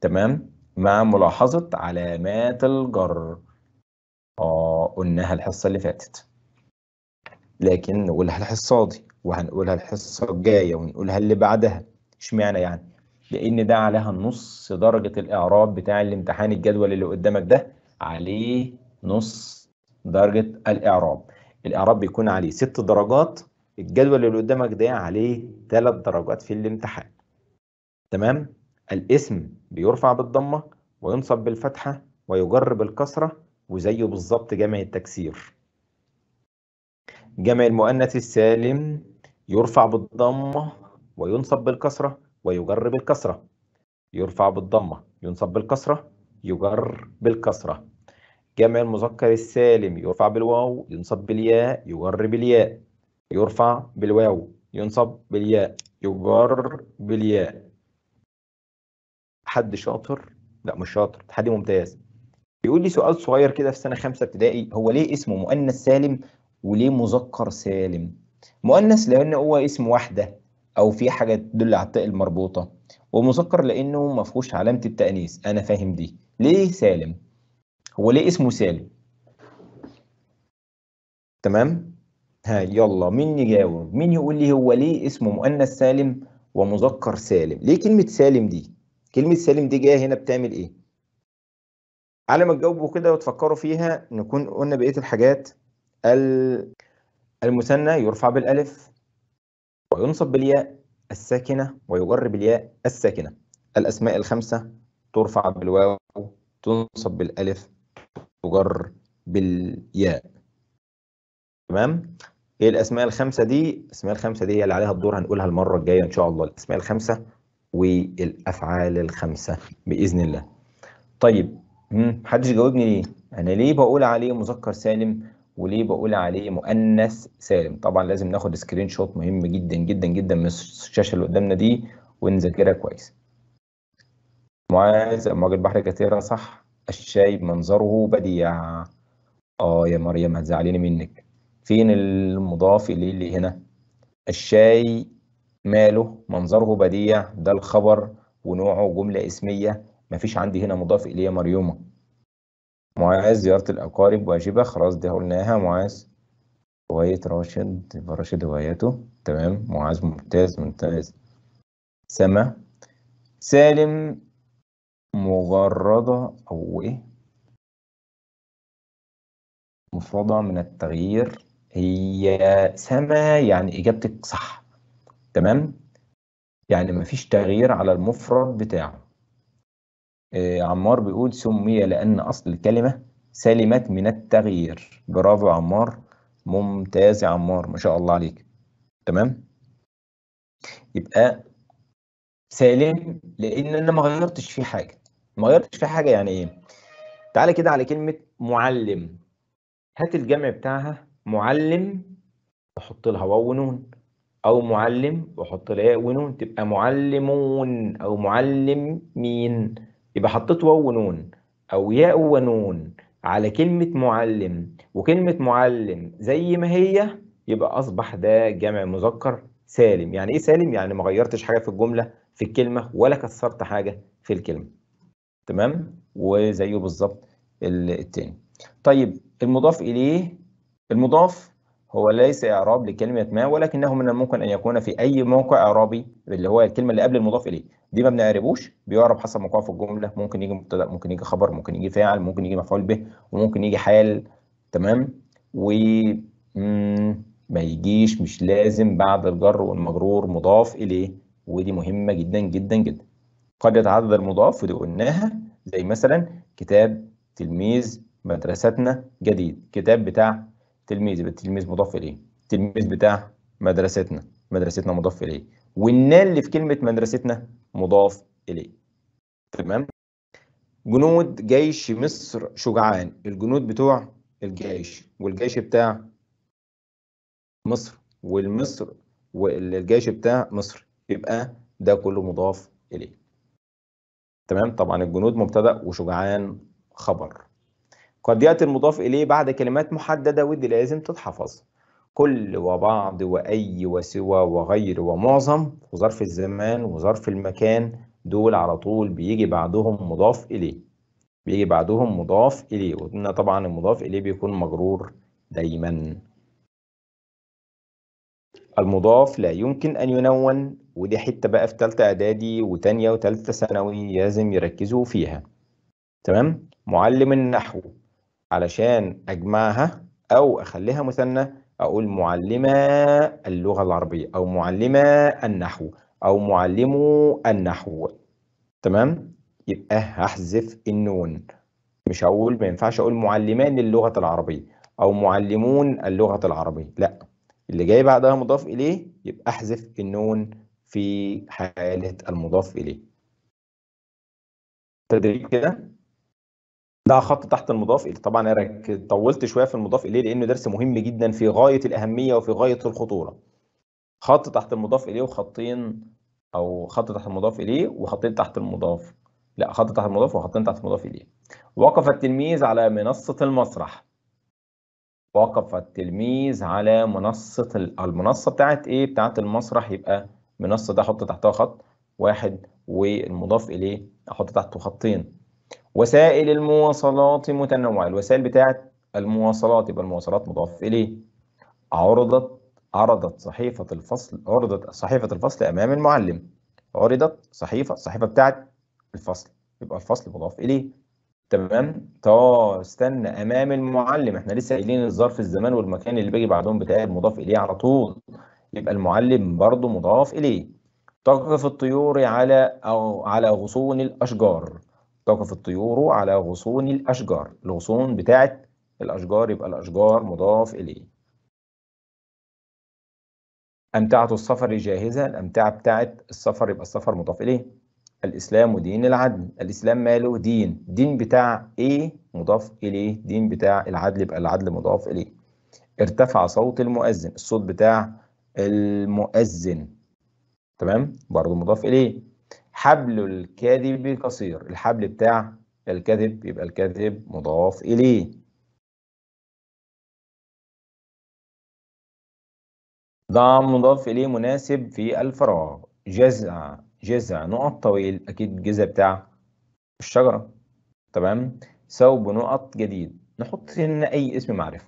تمام مع ملاحظة علامات الجر اه قلناها الحصة اللي فاتت لكن نقولها الحصة دي وهنقولها الحصة الجاية ونقولها اللي بعدها اشمعنى يعني لأن ده عليها نص درجة الإعراب بتاع الامتحان الجدول اللي قدامك ده عليه نص درجة الإعراب الإعراب بيكون عليه ست درجات الجدول اللي قدامك ده عليه ثلاث درجات في الامتحان تمام الاسم بيرفع بالضمة وينصب بالفتحة ويجر بالكسرة وزيه بالظبط جمع التكسير جمع المؤنث السالم يرفع بالضمة وينصب بالكسرة ويجر بالكسرة يرفع بالضمة ينصب بالكسرة يجر بالكسرة جمع المذكر السالم يرفع بالواو ينصب بالياء يجر بالياء يرفع بالواو ينصب بالياء يجر بالياء حد شاطر لا مش شاطر حد ممتاز بيقول لي سؤال صغير كده في سنه خامسه ابتدائي هو ليه اسمه مؤنث سالم وليه مذكر سالم مؤنث لان هو اسم واحده او في حاجه تدل على التاء المربوطه ومذكر لانه ما فيهوش علامه التانيث انا فاهم دي ليه سالم هو ليه اسمه سالم تمام ها يلا مين يجاوب مين يقول لي هو ليه اسمه مؤنث سالم ومذكر سالم ليه كلمه سالم دي كلمه سالم دي جايه هنا بتعمل ايه على ما تجاوبوا كده وتفكروا فيها نكون قلنا بقيه الحاجات المثنى يرفع بالالف وينصب بالياء الساكنه ويجر بالياء الساكنه الاسماء الخمسه ترفع بالواو تنصب بالالف تجر بالياء تمام ايه الاسماء الخمسه دي الاسماء الخمسه دي اللي عليها الدور هنقولها المره الجايه ان شاء الله الاسماء الخمسه والافعال الخمسه باذن الله طيب محدش جاوبني ليه؟ انا ليه بقول عليه مذكر سالم وليه بقول عليه مؤنث سالم؟ طبعا لازم ناخد سكرين شوت مهم جدا جدا جدا من الشاشه اللي قدامنا دي ونذاكرها كويس. معاذ امواج البحر كثيره صح الشاي منظره بديع. اه يا مريم هتزعليني منك. فين المضاف اليه اللي هنا؟ الشاي ماله منظره بديع ده الخبر ونوعه جمله اسميه مفيش عندي هنا مضاف إليه مريومة معاذ زيارة الأقارب واجبة خلاص دي قلناها معاذ هواية راشد يبقى راشد هواياته تمام معاذ ممتاز ممتاز سما سالم مجردة أو إيه مفردة من التغيير هي سما يعني إجابتك صح تمام يعني مفيش تغيير على المفرد بتاعه آه، عمار بيقول سمي لأن أصل الكلمة سلمت من التغيير برافو عمار ممتاز يا عمار ما شاء الله عليك تمام يبقى سالم لأن أنا ما غيرتش فيه حاجة ما غيرتش فيه حاجة يعني إيه تعالى كده على كلمة معلم هات الجمع بتاعها معلم وحط لها واو ونون أو معلم وحط لها ونون تبقى معلمون أو معلم مين يبقى حطيت واو ونون او ياء ونون على كلمة معلم وكلمة معلم زي ما هي يبقى أصبح ده جمع مذكر سالم يعني إيه سالم؟ يعني ما غيرتش حاجة في الجملة في الكلمة ولا كسرت حاجة في الكلمة تمام؟ وزيه بالظبط التاني طيب المضاف إليه المضاف هو ليس إعراب لكلمة ما ولكنه من الممكن أن يكون في أي موقع إعرابي اللي هو الكلمة اللي قبل المضاف إليه دي ما بنعربوش بيعرب حسب موقعه في الجملة ممكن يجي مبتدأ ممكن يجي خبر ممكن يجي فاعل ممكن يجي مفعول به وممكن يجي حال تمام و ما يجيش مش لازم بعد الجر والمجرور مضاف إليه ودي مهمة جدا جدا جدا قد يتعدد المضاف ودي قلناها زي مثلا كتاب تلميذ مدرستنا جديد كتاب بتاع تلميذ يبقى التلميذ مضاف اليه التلميذ بتاع مدرستنا مدرستنا مضاف اليه والنال اللي في كلمه مدرستنا مضاف اليه تمام جنود جيش مصر شجعان الجنود بتوع الجيش والجيش بتاع مصر والمصر والجيش بتاع مصر يبقى ده كله مضاف اليه تمام طبعا الجنود مبتدا وشجعان خبر قد يأتي المضاف إليه بعد كلمات محددة ودي لازم تتحفظ كل وبعض وأي وسوى وغير ومعظم وظرف الزمان وظرف المكان دول على طول بيجي بعدهم مضاف إليه بيجي بعدهم مضاف إليه وقلنا طبعا المضاف إليه بيكون مجرور دايما المضاف لا يمكن أن ينون ودي حتة بقى في تالتة إعدادي وتانية وتالتة ثانوي لازم يركزوا فيها تمام معلم النحو علشان أجمعها أو أخليها مثنى أقول معلمة اللغة العربية أو معلمة النحو أو معلمو النحو تمام يبقى هحذف النون مش هقول ما ينفعش أقول معلمان اللغة العربية أو معلمون اللغة العربية لا اللي جاي بعدها مضاف إليه يبقى أحذف النون في حالة المضاف إليه تدريج كده ده خط تحت المضاف اليه طبعا انا طولت شويه في المضاف اليه لانه درس مهم جدا في غايه الاهميه وفي غايه الخطوره خط تحت المضاف اليه وخطين او خط تحت المضاف اليه وخطين تحت المضاف لا خط تحت المضاف وخطين تحت المضاف اليه وقف التلميذ على منصه المسرح وقف التلميذ على منصه المنصه بتاعت ايه بتاعت المسرح يبقى منصه ده احط تحتها خط واحد والمضاف اليه احط تحته خطين وسائل المواصلات متنوعة الوسائل بتاعة المواصلات يبقى المواصلات مضاف إليه عرضت عرضت صحيفة الفصل عرضت صحيفة الفصل أمام المعلم عرضت صحيفة الصحيفة بتاعة الفصل يبقى الفصل مضاف إليه تمام طب استنى أمام المعلم احنا لسه قايلين الظرف الزمان والمكان اللي بيجي بعدهم بتاع مضاف إليه على طول يبقى المعلم برضه مضاف إليه تقف الطيور على أو على غصون الأشجار تقف الطيور على غصون الأشجار الغصون بتاعة الأشجار يبقى الأشجار مضاف إليه أمتعة السفر جاهزة الأمتعة بتاعة السفر يبقى السفر مضاف إليه الإسلام ودين العدل الإسلام ماله دين دين بتاع إيه مضاف إليه دين بتاع العدل يبقى العدل مضاف إليه ارتفع صوت المؤذن الصوت بتاع المؤذن تمام برضه مضاف إليه حبل الكذب قصير الحبل بتاع الكذب يبقى الكذب مضاف إليه ضع مضاف إليه مناسب في الفراغ جزع جزع نقط طويل أكيد الجزع بتاع الشجرة تمام ثوب نقط جديد نحط هنا أي اسم معرفة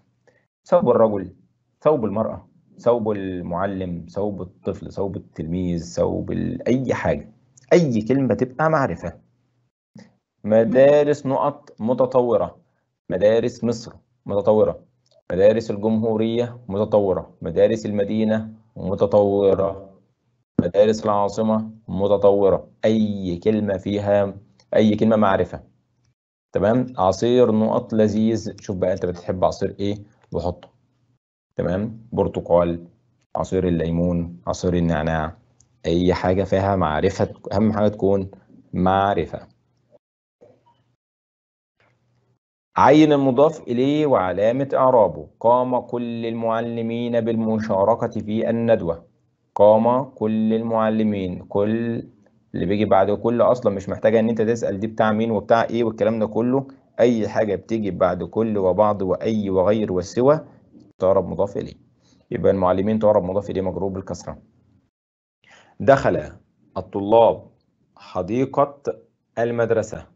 ثوب الرجل ثوب المرأة ثوب المعلم ثوب الطفل ثوب التلميذ ثوب أي حاجة أي كلمة تبقى معرفة مدارس نقط متطورة مدارس مصر متطورة مدارس الجمهورية متطورة مدارس المدينة متطورة مدارس العاصمة متطورة أي كلمة فيها أي كلمة معرفة تمام عصير نقط لذيذ شوف بقى أنت بتحب عصير إيه وحطه تمام برتقال عصير الليمون عصير النعناع اي حاجه فيها معرفه اهم حاجه تكون معرفه عين المضاف اليه وعلامه اعرابه قام كل المعلمين بالمشاركه في الندوه قام كل المعلمين كل اللي بيجي بعد كل اصلا مش محتاجه ان انت تسال دي بتاع مين وبتاع ايه والكلام ده كله اي حاجه بتيجي بعد كل وبعض واي وغير وسوى تعرب مضاف اليه يبقى المعلمين تعرب مضاف اليه مجرور بالكسره دخل الطلاب حديقة المدرسة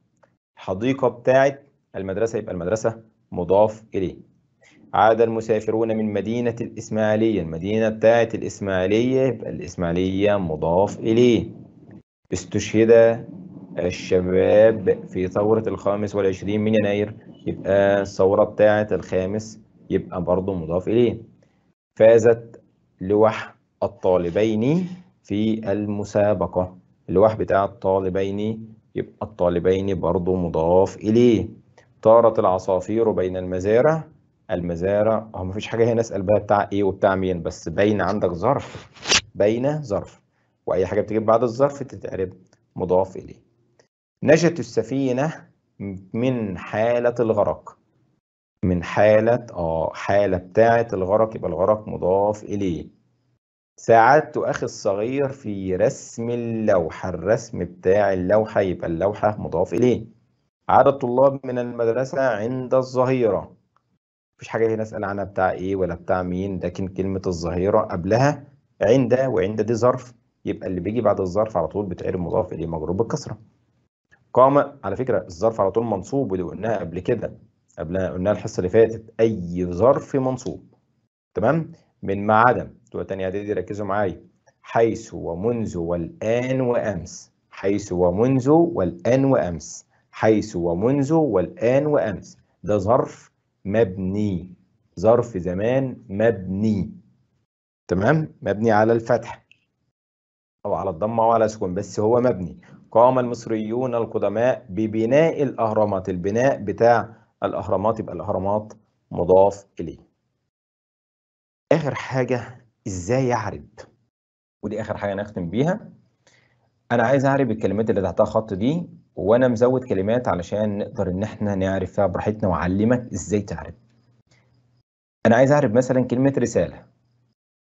الحديقة بتاعت المدرسة يبقى المدرسة مضاف إليه عاد المسافرون من مدينة الإسماعيلية المدينة بتاعت الإسماعيلية يبقى الإسماعيلية مضاف إليه استشهد الشباب في ثورة الخامس والعشرين من يناير يبقى الثورة بتاعت الخامس يبقى برضه مضاف إليه فازت لوح الطالبين في المسابقة الواح بتاع الطالبين يبقى الطالبين برضو مضاف إليه طارت العصافير بين المزارع المزارع هو مفيش حاجة هنا أسأل بها بتاع إيه وبتاع مين بس باين عندك ظرف بين ظرف وأي حاجة بتجيب بعد الظرف تتقرب مضاف إليه نجت السفينة من حالة الغرق من حالة آه حالة بتاعة الغرق يبقى الغرق مضاف إليه ساعدت أخي الصغير في رسم اللوحة الرسم بتاع اللوحة يبقى اللوحة مضاف إليه عاد الطلاب من المدرسة عند الظهيرة مفيش حاجة هنا أسأل عنها بتاع إيه ولا بتاع مين لكن كلمة الظهيرة قبلها عند وعند دي ظرف يبقى اللي بيجي بعد الظرف على طول بتعرب مضاف إليه مجرور بالكسرة قام على فكرة الظرف على طول منصوب ودي قلناها قبل كده قبلها قلناها الحصة اللي فاتت أي ظرف منصوب تمام من ما عدم تبقى تانية هتدي ركزوا معايا حيث ومنذ والآن وأمس حيث ومنذ والآن وأمس حيث ومنذ والآن وأمس ده ظرف مبني ظرف زمان مبني تمام مبني على الفتح أو على الضمة أو على سكون بس هو مبني قام المصريون القدماء ببناء الأهرامات البناء بتاع الأهرامات يبقى الأهرامات مضاف إليه اخر حاجه ازاي اعرب ودي اخر حاجه انا بيها انا عايز اعرب الكلمات اللي تحتها خط دي وانا مزود كلمات علشان نقدر ان احنا نعرف فيها براحتنا واعلمك ازاي تعرب انا عايز اعرب مثلا كلمه رساله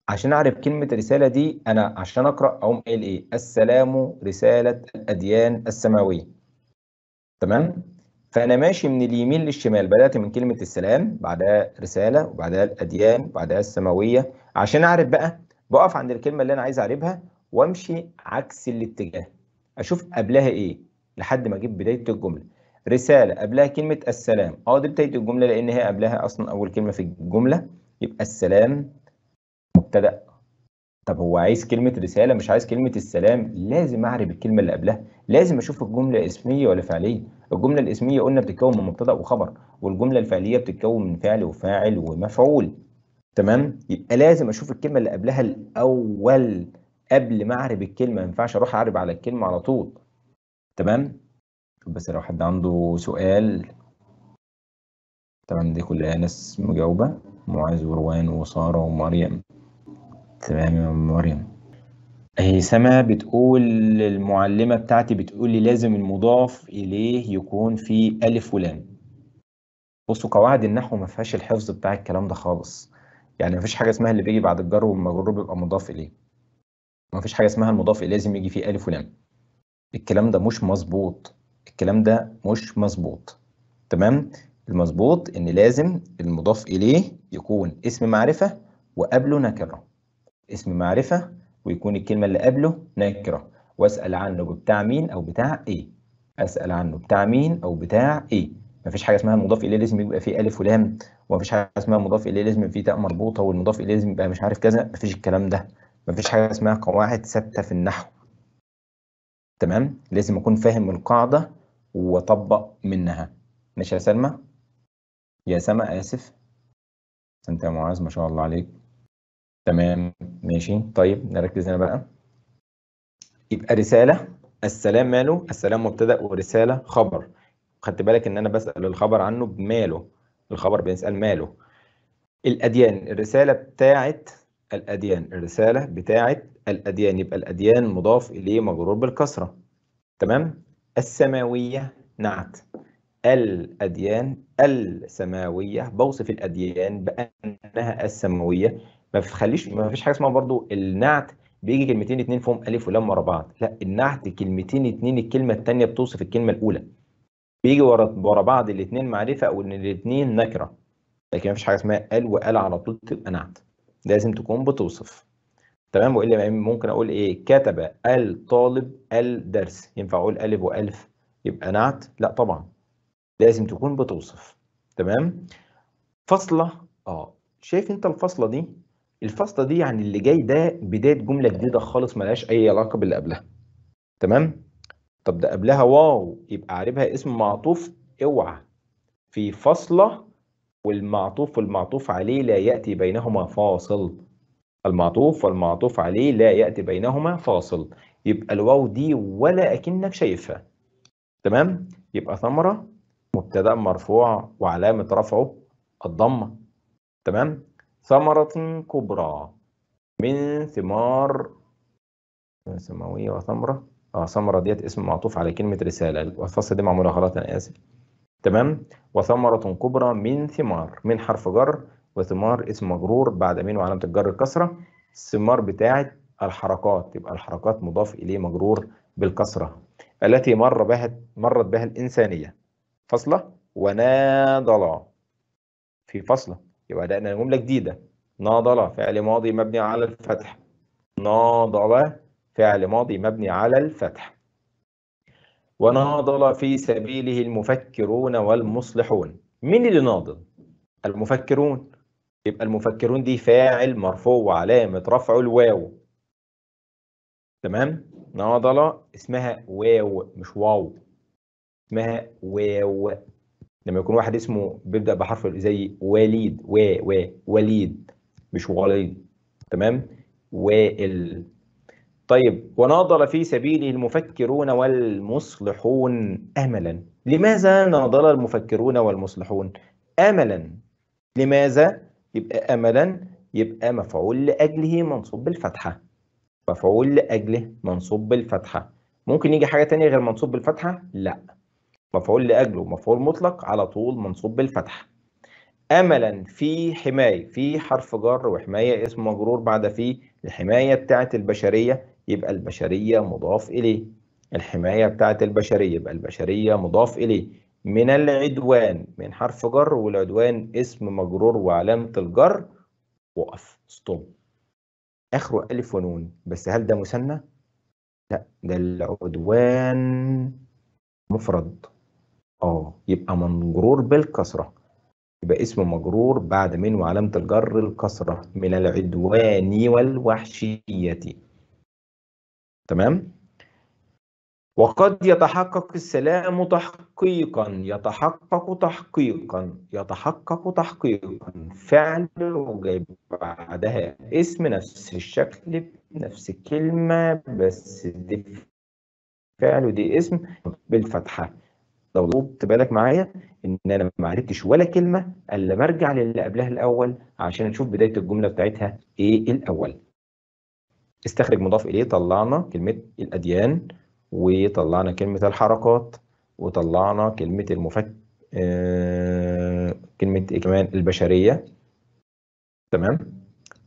عشان اعرف كلمه رساله دي انا عشان اقرا اقوم قايل ايه السلام رساله الاديان السماويه تمام فانا ماشي من اليمين للشمال بدات من كلمه السلام بعدها رساله وبعدها الاديان وبعدها السماويه عشان اعرف بقى بقف عند الكلمه اللي انا عايز اعربها وامشي عكس الاتجاه اشوف قبلها ايه لحد ما اجيب بدايه الجمله رساله قبلها كلمه السلام اه دي بدايه الجمله لان هي قبلها اصلا اول كلمه في الجمله يبقى السلام مبتدا طب هو عايز كلمه رساله مش عايز كلمه السلام لازم اعرف الكلمه اللي قبلها لازم اشوف الجمله اسميه ولا فعليه الجمله الاسميه قلنا بتتكون من مبتدا وخبر والجمله الفعليه بتتكون من فعل وفاعل ومفعول تمام يبقى لازم اشوف الكلمه اللي قبلها الاول قبل ما اعرب الكلمه ما ينفعش اروح اعرب على الكلمه على طول تمام بس لو حد عنده سؤال تمام دي كلها ناس مجاوبه معاذ وروان وساره ومريم تمام يا مريم آه، سما بتقول المعلمة بتاعتي بتقول لي لازم المضاف إليه يكون في ألف ولام بصوا قواعد النحو ما فيهاش الحفظ بتاع الكلام ده خالص يعني ما فيش حاجة اسمها اللي بيجي بعد الجر والمجرور بيبقى مضاف إليه ما فيش حاجة اسمها المضاف إليه لازم يجي فيه ألف ولام الكلام ده مش مظبوط الكلام ده مش مظبوط تمام المظبوط إن لازم المضاف إليه يكون اسم معرفة وقبله نكرة اسم معرفة ويكون الكلمة اللي قبله نكرة واسأل عنه بتاع مين أو بتاع إيه اسأل عنه بتاع مين أو بتاع إيه مفيش حاجة اسمها المضاف إليه لازم يبقى فيه ألف ولام ومفيش حاجة اسمها المضاف إليه لازم يبقى فيه تاء مربوطة والمضاف إليه لازم يبقى مش عارف كذا مفيش الكلام ده مفيش حاجة اسمها قواعد ثابتة في النحو تمام لازم أكون فاهم القاعدة وأطبق منها ماشي يا سلمى يا سما آسف أنت يا معاذ ما شاء الله عليك تمام ماشي طيب نركز هنا بقى يبقى رسالة السلام ماله السلام مبتدأ ورسالة خبر خدت بالك ان انا بسأل الخبر عنه بماله الخبر بيسأل ماله الأديان الرسالة بتاعت الأديان الرسالة بتاعت الأديان يبقى الأديان مضاف إليه مجرور بالكسرة تمام السماوية نعت الأديان السماوية بوصف الأديان بأنها السماوية ما تخليش ما فيش حاجه اسمها برضو النعت بيجي كلمتين اتنين فيهم الف ولام ورا بعض لا النعت كلمتين اتنين الكلمه الثانيه بتوصف الكلمه الاولى بيجي ورا ورا بعض الاثنين معرفه او ان الاثنين نكره لكن ما فيش حاجه اسمها ال وال على طول تبقى نعت لازم تكون بتوصف تمام والا ممكن اقول ايه كتب الطالب الدرس ينفع اقول الف والف يبقى نعت لا طبعا لازم تكون بتوصف تمام فصله اه شايف انت الفصله دي الفاصله دي يعني اللي جاي ده بدايه جمله جديده خالص ملهاش اي علاقه باللي قبلها تمام طب ده قبلها واو يبقى عاربها اسم معطوف اوعى في فاصله والمعطوف والمعطوف عليه لا ياتي بينهما فاصل المعطوف والمعطوف عليه لا ياتي بينهما فاصل يبقى الواو دي ولا اكنك شايفها تمام يبقى ثمره مبتدا مرفوع وعلامه رفعه الضمه تمام ثمرة كبرى من ثمار سماوية وثمرة اه ثمرة ديت اسم معطوف على كلمة رسالة الفصل دي معمولة غلط أنا آسف تمام وثمرة كبرى من ثمار من حرف جر وثمار اسم مجرور بعد من وعلامة الجر الكسرة الثمار بتاعة الحركات يبقى الحركات مضاف إليه مجرور بالكسرة التي مر بها مرت بها الإنسانية فصلة وناضلة في فصلة يبقى بدأنا جملة جديدة ناضل فعل ماضي مبني على الفتح ناضل فعل ماضي مبني على الفتح وناضل في سبيله المفكرون والمصلحون مين اللي ناضل المفكرون يبقى المفكرون دي فاعل مرفوع وعلامة رفعه الواو تمام ناضل اسمها واو مش واو اسمها واو لما يكون واحد اسمه بيبدا بحرف زي وليد و و وليد مش وليد تمام وائل طيب وناضل في سبيله المفكرون والمصلحون املا لماذا ناضل المفكرون والمصلحون املا لماذا يبقى املا يبقى مفعول لاجله منصوب بالفتحه مفعول لاجله منصوب بالفتحه ممكن يجي حاجه تانية غير منصوب بالفتحه لا مفعول لاجله مفعول مطلق على طول منصوب بالفتح املا في حمايه في حرف جر وحمايه اسم مجرور بعد في الحمايه بتاعه البشريه يبقى البشريه مضاف اليه الحمايه بتاعه البشريه يبقى البشريه مضاف اليه من العدوان من حرف جر والعدوان اسم مجرور وعلامه الجر وقف ستوب اخره الف ونون بس هل ده مثنى لا ده العدوان مفرد اه يبقى مجرور بالكسرة يبقى اسم مجرور بعد من وعلامة الجر الكسرة من العدوان والوحشية تمام وقد يتحقق السلام تحقيقا يتحقق تحقيقا يتحقق تحقيقا فعل وجايب بعدها اسم نفس الشكل نفس الكلمة بس دي فعل ودي اسم بالفتحة لو خدت بالك معايا ان انا ما عرفتش ولا كلمه الا برجع للي قبلها الاول عشان اشوف بدايه الجمله بتاعتها ايه الاول استخرج مضاف اليه طلعنا كلمه الاديان وطلعنا كلمه الحركات وطلعنا كلمه المفك آه... كلمه إيه كمان البشريه تمام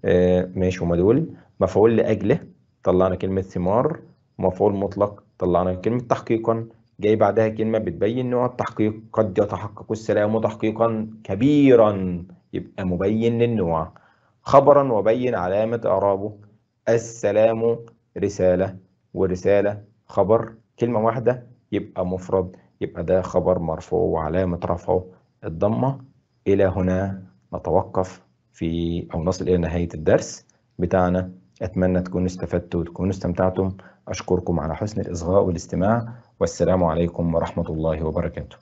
آه... ماشي هما دول مفعول لاجله طلعنا كلمه ثمار مفعول مطلق طلعنا كلمه تحقيقا جاي بعدها كلمة بتبين نوع التحقيق قد يتحقق السلام تحقيقا كبيرا يبقى مبين للنوع خبرا وبين علامة إعرابه السلام رسالة ورسالة خبر كلمة واحدة يبقى مفرد يبقى ده خبر مرفوع وعلامة رفعه الضمة إلى هنا نتوقف في أو نصل إلى نهاية الدرس بتاعنا أتمنى تكونوا استفدتوا وتكونوا استمتعتم أشكركم على حسن الإصغاء والاستماع والسلام عليكم ورحمة الله وبركاته